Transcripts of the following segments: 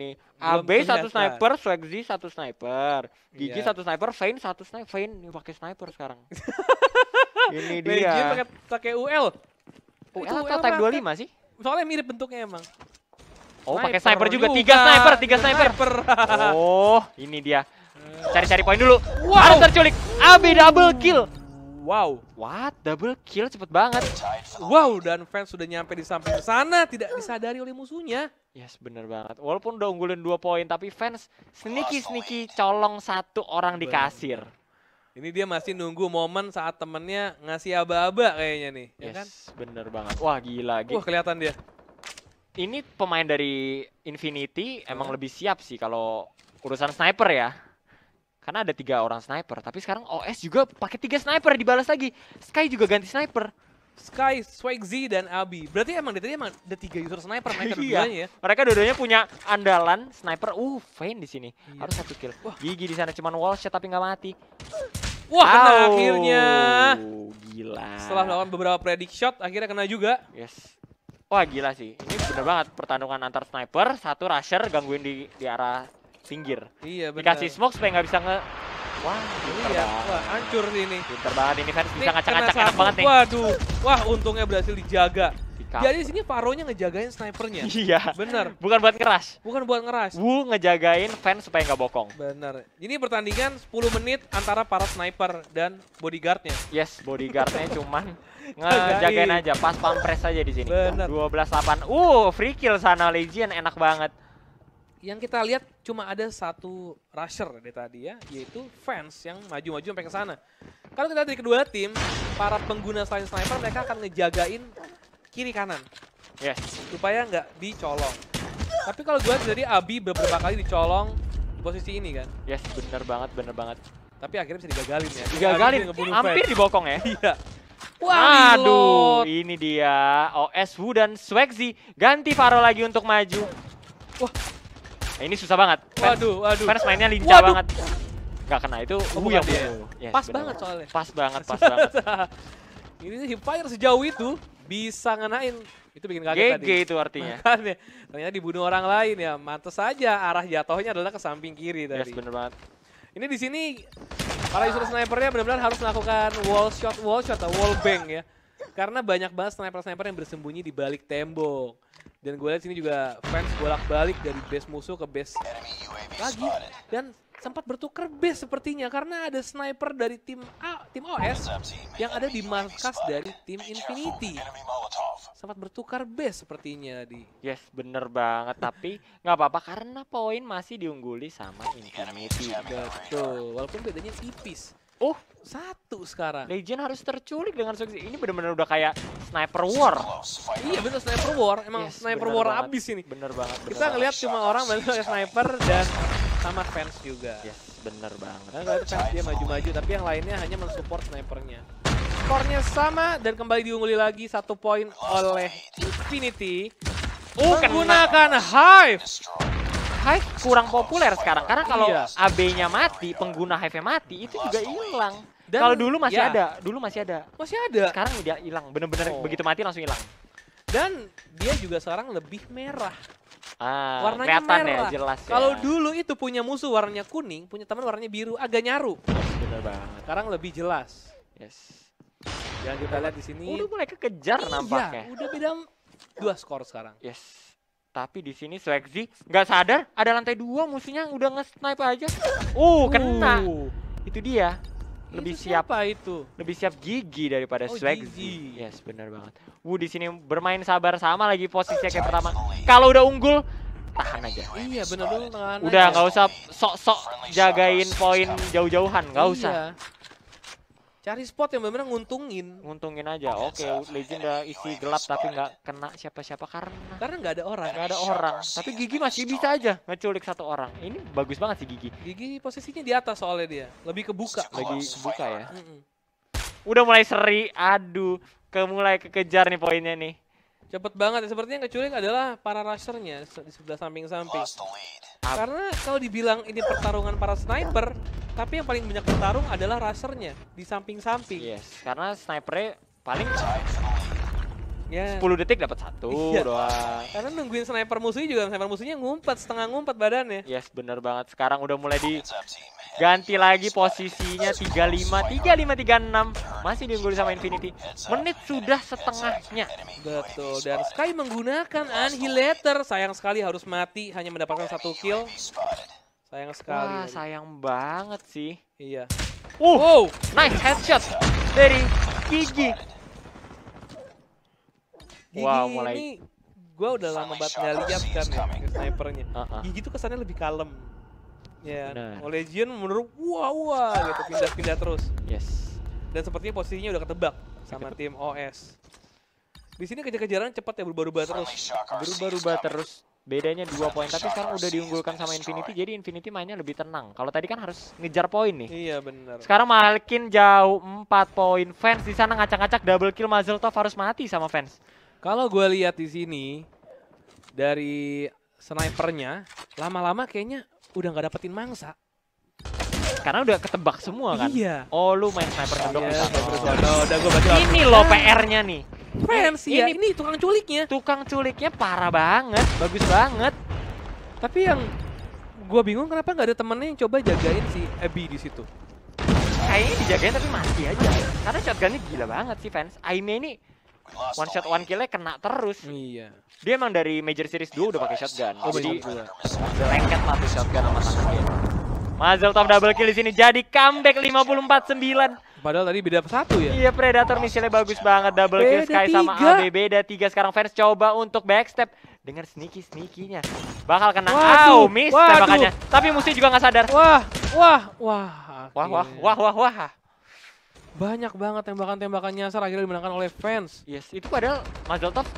nih AB satu sniper Swagzi satu sniper Gigi yeah. satu sniper Vein satu sniper Vein nih pakai sniper sekarang ini dia Gigi pakai pakai UL UL Itu iya atau UL Type 25 sih soalnya mirip bentuknya emang Oh, pakai sniper juga. juga. Tiga sniper, tiga sniper. sniper. oh, ini dia. Cari-cari poin dulu. Wow. Harus terculik. AB double kill. Wow, what? Double kill cepet banget. Wow, dan fans sudah nyampe di samping sana, tidak disadari oleh musuhnya. Yes, bener banget. Walaupun udah unggulin dua poin, tapi fans sneaky-sneaky colong satu orang di kasir. Ini dia masih nunggu momen saat temennya ngasih aba-aba kayaknya nih. Ya yes, kan? bener banget. Wah, gila. Wah, kelihatan dia. Ini pemain dari Infinity emang iya. lebih siap sih kalau urusan sniper ya. Karena ada tiga orang sniper, tapi sekarang OS juga pakai tiga sniper dibalas lagi. Sky juga ganti sniper. Sky, Swagzy, dan Abi. Berarti emang dari tadi emang ada tiga user sniper mereka iya. ya. Mereka dua-duanya punya andalan sniper. Uh, Vayne di sini. Iya. Harus satu kill. Wah. Gigi di sana cuman wall shot tapi nggak mati. Wah, kena akhirnya. Gila. Setelah melakukan beberapa predict shot, akhirnya kena juga. Yes. Wah, gila sih. Ini bener banget pertarungan antar sniper. Satu rusher gangguin di, di arah pinggir Iya benar. Dikasih smoke supaya nggak bisa nge Wah, iya. Banget. Wah, hancur sih ini. Pinter banget ini Fans bisa ngacak-ngacak enak banget nih. Waduh. Wah, untungnya berhasil dijaga. Dikaper. Jadi sini paronya ngejagain snipernya. Iya. Bener. Bukan buat ngeras. Bukan buat ngeras. Wu ngejagain fans supaya nggak bokong. Bener. Ini pertandingan 10 menit antara para sniper dan bodyguardnya. Yes, bodyguardnya cuman ngejagain aja. Pas pampres aja di sini. Bener. 12-8. Uh, free kill sana Legion. Enak banget yang kita lihat cuma ada satu rusher dari tadi ya, yaitu fans yang maju-maju sampai ke sana. Kalau kita dari kedua tim, para pengguna selain sniper mereka akan ngejagain kiri kanan. Yes. Ya. Supaya nggak dicolong. Tapi kalau gue jadi Abi beberapa kali dicolong di posisi ini kan. Yes, ya, bener banget, bener banget. Tapi akhirnya bisa digagalin ya. Digagalin, hampir dibokong ya. Iya. Waduh, ini dia OS Wu dan Swagzi ganti Faro lagi untuk maju. Wah, Eh, ini susah banget. Fans, waduh, waduh. Fans mainnya lincah waduh. banget. Gak kena itu oh, uh, yang dia. Yes, pas bener. banget soalnya. Pas banget, pas banget. ini Hipfire sejauh itu bisa ngenain. Itu bikin kaget GG tadi. itu artinya. Makanya, ternyata dibunuh orang lain ya. Mantas saja arah jatuhnya adalah ke samping kiri tadi. Yes, bener banget. Ini di sini para user snipernya benar-benar harus melakukan wall shot, wall shot, atau wall bang ya. Karena banyak banget sniper-sniper yang bersembunyi di balik tembok. Dan gue lihat sini juga fans bolak-balik dari base musuh ke base lagi. Dan sempat bertukar base sepertinya karena ada sniper dari tim A, tim OS yang ada di markas dari tim Infinity. Sempat bertukar base sepertinya di. Yes, bener banget. Tapi nggak apa-apa karena poin masih diungguli sama Infinity. Betul. Walaupun bedanya tipis. Oh, satu sekarang. Legend harus terculik dengan suksi. Ini benar-benar udah kayak sniper war. Iya benar sniper war. Emang yes, sniper war banget. abis ini. Bener banget. Bener Kita ngelihat cuma orang bener sniper dan sama fans juga. Yes, bener banget. Karena fans dia maju-maju, tapi yang lainnya hanya mensupport snipernya. Skornya sama dan kembali diungguli lagi satu poin oleh Infinity. Oh, menggunakan Hive. Hive kurang populer sekarang karena kalau iya. AB-nya mati, pengguna Hive-nya mati, itu juga hilang. Kalau dulu masih ya. ada, dulu masih ada. Masih ada. Sekarang dia hilang, bener-bener oh. begitu mati langsung hilang. Dan dia juga sekarang lebih merah. Ah, warnanya ya, merah. Ya, jelas ya. Kalau dulu itu punya musuh warnanya kuning, punya teman warnanya biru, agak nyaru. benar banget. Sekarang lebih jelas. Yes. Jangan ya, kita lihat di sini. Udah mulai kekejar iya, nampaknya. Udah beda dua skor sekarang. Yes. Tapi di sini seleksi nggak sadar ada lantai dua musuhnya udah nge-snipe aja. Uh, kena. Uh. itu dia. Lebih itu siap itu? Lebih siap gigi daripada oh, seleksi. Yes, benar banget. Wu di sini bermain sabar sama lagi posisinya kayak pertama. Kalau udah unggul tahan aja. Iya, benar dulu Udah nggak usah sok-sok jagain poin jauh-jauhan, nggak iya. usah. Iya cari spot yang benar-benar nguntungin nguntungin aja oke okay, legenda isi gelap tapi nggak kena siapa-siapa karena karena nggak ada orang nggak ada orang tapi gigi masih bisa aja ngeculik satu orang ini bagus banget sih gigi gigi posisinya di atas soalnya dia lebih kebuka lagi kebuka ya mm -mm. udah mulai seri aduh kemulai kekejar nih poinnya nih Cepet banget. Sepertinya yang keculik adalah para rushernya di sebelah samping-samping. Karena kalau dibilang ini pertarungan para sniper, tapi yang paling banyak bertarung adalah rushernya di samping-samping. Yes, karena snipernya paling Ya. 10 detik dapat satu yeah. doang. Karena nungguin sniper musuhnya juga sniper musuhnya ngumpet, setengah ngumpet badannya. Yes, bener banget. Sekarang udah mulai di ganti lagi posisinya 35, 35, 36. Masih diungguli sama Infinity. Menit sudah setengahnya. Betul, dan Sky menggunakan Annihilator. Sayang sekali harus mati, hanya mendapatkan satu kill. Sayang sekali. Wah, sayang banget sih. Iya. Uh, wow, nice headshot dari Gigi. Gigi wow, mulai... ini gue udah lama banget nggak lihat kan ya snipernya. Uh Gigi tuh kesannya lebih kalem. Ya, yeah. Legion menurut wah wah gitu pindah-pindah terus. Yes. Dan sepertinya posisinya udah ketebak sama tim OS. Di sini kejar-kejaran cepat ya berubah-ubah terus. Berubah-ubah terus. Bedanya dua poin, tapi sekarang udah diunggulkan sama Infinity, jadi Infinity mainnya lebih tenang. Kalau tadi kan harus ngejar poin nih. Iya benar. Sekarang makin jauh 4 poin. Fans di sana ngacak-ngacak double kill Mazeltov harus mati sama fans. Kalau gue lihat di sini dari snipernya lama-lama kayaknya udah nggak dapetin mangsa. Karena udah ketebak semua kan? Iya. Oh lu main sniper iya. Iya, Iya. Udah gue baca. Ini lo PR-nya nih. Friends ya. Ini, iya, ini tukang culiknya. Tukang culiknya parah banget, bagus banget. Tapi yang gue bingung kenapa nggak ada temennya yang coba jagain si Abby di situ. Kayaknya dijagain tapi mati aja. Karena shotgunnya gila banget sih fans. Aimnya ini one shot one killnya kena terus. Iya. Dia emang dari Major Series 2 udah pakai shotgun. Oh, jadi lengket lah tuh shotgun sama tangan dia. Mazel top double kill di sini jadi comeback 54-9. Padahal tadi beda satu ya. Iya Predator misalnya bagus banget double kill Sky tiga. sama AB beda tiga sekarang fans coba untuk backstep dengan sneaky sneakinya bakal kena Wow oh, miss tapi musuh juga nggak sadar wah wah wah wah wah wah wah wah banyak banget tembakan-tembakan nyasar akhirnya dimenangkan oleh fans. Yes, itu padahal Tov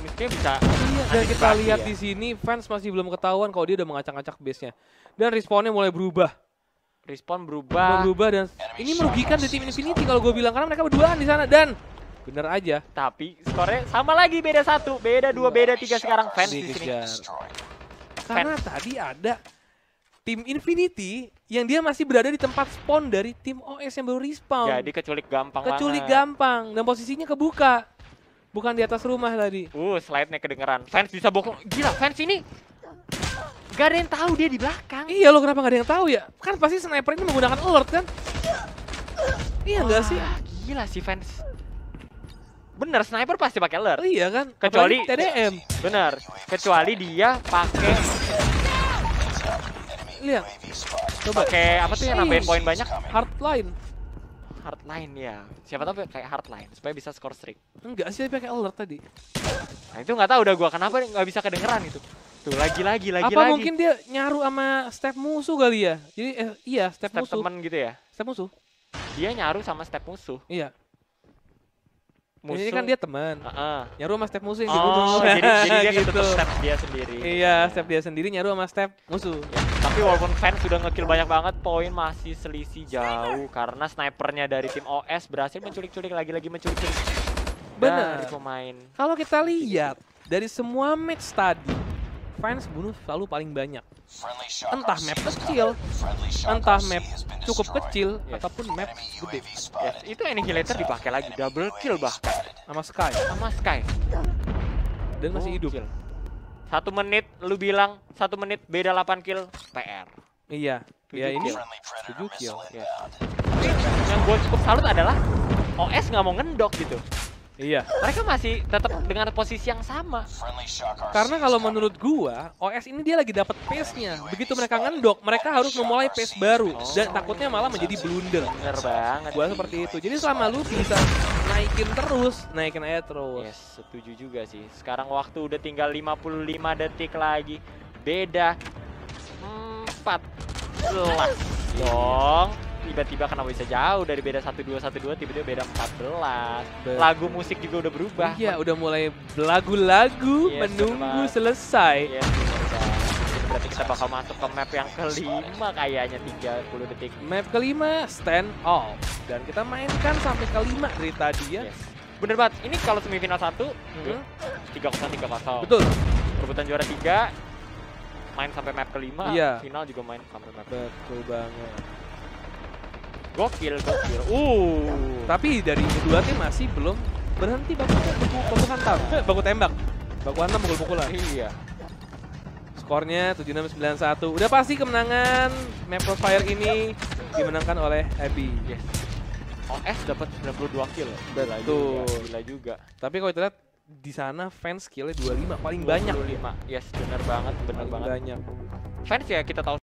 miskin bisa Iya, dan kita lihat ya. di sini fans masih belum ketahuan kalau dia udah mengacak-acak base-nya. Dan responnya mulai berubah. Respon berubah. Berubah dan ini merugikan di tim Infinity kalau gue bilang karena mereka berduaan di sana dan Bener aja. Tapi skornya sama lagi beda satu, beda dua, beda tiga sekarang fans di sini. Karena tadi ada tim Infinity yang dia masih berada di tempat spawn dari tim OS yang baru respawn. Jadi keculik gampang Keculik banget. gampang dan posisinya kebuka. Bukan di atas rumah tadi. Uh, slide-nya kedengeran. Fans bisa bokong. Gila, fans ini gak ada yang tahu dia di belakang. Iya, lo kenapa gak ada yang tahu ya? Kan pasti sniper ini menggunakan alert kan? Iya enggak sih? Gila sih fans. Bener, sniper pasti pakai alert. Oh, iya kan? Kecuali TDM. Bener. Kecuali dia pakai lihat. Coba kayak apa tuh yang nambahin poin banyak? Hardline. Hardline ya. Siapa tahu kayak hardline supaya bisa score streak. Enggak sih pakai alert tadi. Nah itu nggak tahu udah gua kenapa nggak bisa kedengeran itu. Tuh lagi-lagi lagi-lagi. Apa lagi. mungkin dia nyaru sama step musuh kali ya? Jadi eh, iya step, step musuh. Step teman gitu ya. Step musuh. Dia nyaru sama step musuh. Iya musuh. Ini kan dia teman. Uh -uh. Nyaru sama step musuh yang oh, dibunuh. Oh, jadi, jadi dia gitu. ketutup step dia sendiri. Iya, step dia sendiri nyaru sama step musuh. Ya, tapi walaupun fans sudah ngekill banyak banget, poin masih selisih jauh karena snipernya dari tim OS berhasil menculik-culik lagi-lagi menculik-culik. Benar. Kalau kita lihat dari semua match tadi, fans bunuh selalu paling banyak. Entah map kecil, entah map cukup kecil, yes. ataupun map gede. Yes. Itu Annihilator dipakai lagi, double kill bahkan. Sama Sky. Sama Sky. Dan masih hidup. Satu menit, lu bilang satu menit beda 8 kill, PR. Iya. Ya ini 7 kill. Yes. Yang gue cukup salut adalah OS nggak mau ngendok gitu. Iya. Mereka masih tetap dengan posisi yang sama. Karena kalau menurut gua, OS ini dia lagi dapat pace-nya. Begitu mereka ngendok, mereka harus memulai pace baru dan takutnya malah menjadi blunder. Bener banget. Gua seperti itu. Jadi selama lu bisa naikin terus, naikin aja terus. Yes, setuju juga sih. Sekarang waktu udah tinggal 55 detik lagi. Beda empat belas dong tiba-tiba kenapa bisa jauh dari beda satu dua 1212 tiba-tiba beda empat belas Lagu musik juga udah berubah. Iya, udah mulai lagu-lagu yes, iya, menunggu betul. selesai. Yes, iya, berarti kita bakal masuk ke map yang kelima kayaknya 30 detik. Map kelima stand off dan kita mainkan sampai kelima dari tadi ya. Yes. Bener banget, ini kalau semifinal satu mm-hmm. ya, tiga kosong tiga kosong. Betul. Perebutan juara tiga main sampai map kelima, iya. final juga main sampai map. Betul banget. Gokil, gokil. Uh. Tapi dari kedua tim masih belum berhenti baku baku, baku hantam, baku tembak. Baku hantam pukul-pukulan. Iya. Skornya tujuh enam sembilan satu. Udah pasti kemenangan Maples Fire ini dimenangkan oleh Abby. Yes. OS dapat puluh dua kill. Betul. bila juga. Tapi kalau lihat di sana fans skillnya lima paling 25. banyak. lima. Yes, benar banget, benar banget. Banyak. Fans ya kita tahu